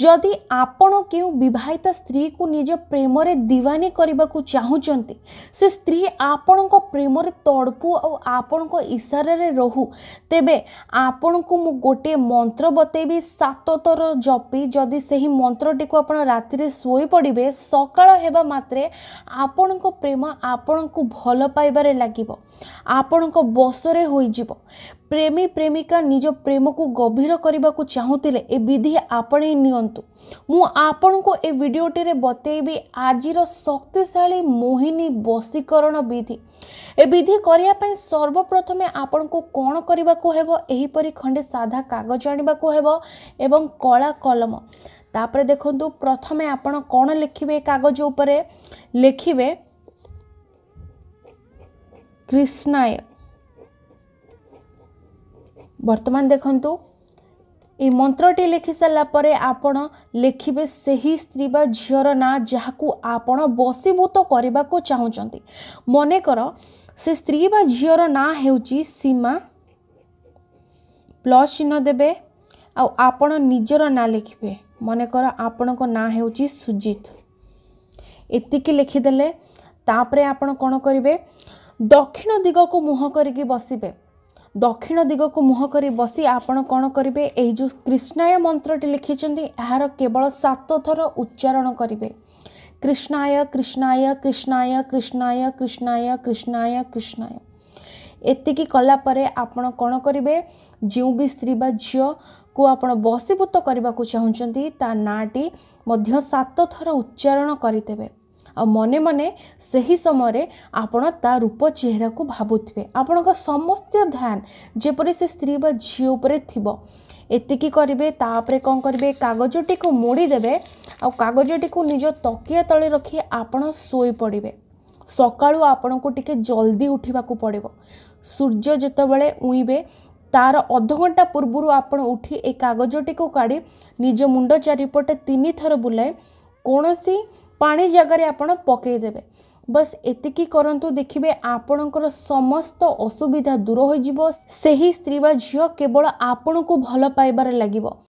ଯଦି ଆପଣ କେଉଁ ବିବାହିତ ସ୍ତ୍ରୀକୁ ନିଜ ପ୍ରେମରେ ଦିୱାନୀ କରିବାକୁ ଚାହୁଁଛନ୍ତି ସେ ସ୍ତ୍ରୀ ଆପଣଙ୍କ ପ୍ରେମରେ ତଡ଼ପୁ ଆଉ ଆପଣଙ୍କ ଇସାରାରେ ରହୁ ତେବେ ଆପଣଙ୍କୁ ମୁଁ ଗୋଟିଏ ମନ୍ତ୍ର ବତେଇବି ସାତ ଥର ଜପି ଯଦି ସେହି ମନ୍ତ୍ରଟିକୁ ଆପଣ ରାତିରେ ଶୋଇପଡ଼ିବେ ସକାଳ ହେବା ମାତ୍ରେ ଆପଣଙ୍କ ପ୍ରେମ ଆପଣଙ୍କୁ ଭଲ ପାଇବାରେ ଲାଗିବ ଆପଣଙ୍କ ବସରେ ହୋଇଯିବ ପ୍ରେମୀ ପ୍ରେମିକା ନିଜ ପ୍ରେମକୁ ଗଭୀର କରିବାକୁ ଚାହୁଁଥିଲେ ଏ ବିଧି ଆପଣେଇ ନିଅନ୍ତୁ ମୁଁ ଆପଣଙ୍କୁ ଏ ଭିଡ଼ିଓଟିରେ ବତେଇବି ଆଜିର ଶକ୍ତିଶାଳୀ ମୋହିନୀ ବଶୀକରଣ ବିଧି ଏ ବିଧି କରିବା ପାଇଁ ସର୍ବପ୍ରଥମେ ଆପଣଙ୍କୁ କ'ଣ କରିବାକୁ ହେବ ଏହିପରି ଖଣ୍ଡେ ସାଧା କାଗଜ ଆଣିବାକୁ ହେବ ଏବଂ କଳା କଲମ ତାପରେ ଦେଖନ୍ତୁ ପ୍ରଥମେ ଆପଣ କ'ଣ ଲେଖିବେ କାଗଜ ଉପରେ ଲେଖିବେ କ୍ରିଷ୍ଣାୟ ବର୍ତ୍ତମାନ ଦେଖନ୍ତୁ এই মন্ত্রটি লেখি সারা পরে আপন লেখিবে সেই স্ত্রী বা ঝিওর না যাহাকু আপন বসীভূত করা চাহুমান মনে কর সে স্ত্রী বা ঝিওর না হেউচি সীমা প্লস চিহ্ন দেবে আপন নিজের না লেখিবে মনে কর আপনার না হেউচি সুজিত এতিকি লেখিদেলে তাপরে আপন কোণ করবে দক্ষিণ দিগক মুহ করিকি বসিবে ଦକ୍ଷିଣ ଦିଗକୁ ମୁହଁ କରି ବସି ଆପଣ କ'ଣ କରିବେ ଏହି ଯେଉଁ କ୍ରିଷ୍ଣାୟ ମନ୍ତ୍ରଟି ଲେଖିଛନ୍ତି ଏହାର କେବଳ ସାତ ଥର ଉଚ୍ଚାରଣ କରିବେ କ୍ରିଷ୍ଣାୟ କ୍ରିଷ୍ଣାୟ କ୍ରିଷ୍ଣାୟ କ୍ରିଷ୍ଣାୟ କ୍ରିଷ୍ଣାୟ କ୍ରିଷ୍ଣାୟ କ୍ରିଷ୍ଣାୟ ଏତିକି କଲା ପରେ ଆପଣ କ'ଣ କରିବେ ଯେଉଁ ବି ସ୍ତ୍ରୀ ବା ଝିଅକୁ ଆପଣ ବସିଭୂତ କରିବାକୁ ଚାହୁଁଛନ୍ତି ତା ନାଁଟି ମଧ୍ୟ ସାତ ଥର ଉଚ୍ଚାରଣ କରିଦେବେ ଆଉ ମନେ ମନେ ସେହି ସମୟରେ ଆପଣ ତା ରୂପ ଚେହେରାକୁ ଭାବୁଥିବେ ଆପଣଙ୍କ ସମସ୍ତ ଧ୍ୟାନ ଯେପରି ସେ ସ୍ତ୍ରୀ ବା ଝିଅ ଉପରେ ଥିବ ଏତିକି କରିବେ ତାପରେ କ'ଣ କରିବେ କାଗଜଟିକୁ ମୋଡ଼ିଦେବେ ଆଉ କାଗଜଟିକୁ ନିଜ ତକିଆ ତଳେ ରଖି ଆପଣ ଶୋଇପଡ଼ିବେ ସକାଳୁ ଆପଣଙ୍କୁ ଟିକେ ଜଲ୍ଦି ଉଠିବାକୁ ପଡ଼ିବ ସୂର୍ଯ୍ୟ ଯେତେବେଳେ ଉଇଁବେ ତାର ଅଧଘଣ୍ଟା ପୂର୍ବରୁ ଆପଣ ଉଠି ଏ କାଗଜଟିକୁ କାଢ଼ି ନିଜ ମୁଣ୍ଡ ଚାରିପଟେ ତିନିଥର ବୁଲାଇ କୌଣସି ପାଣି ଜାଗାରେ ଆପଣ ପକାଇଦେବେ ବାସ୍ ଏତିକି କରନ୍ତୁ ଦେଖିବେ ଆପଣଙ୍କର ସମସ୍ତ ଅସୁବିଧା ଦୂର ହୋଇଯିବ ସେହି ସ୍ତ୍ରୀ ବା ଝିଅ କେବଳ ଆପଣଙ୍କୁ ଭଲ ପାଇବାରେ ଲାଗିବ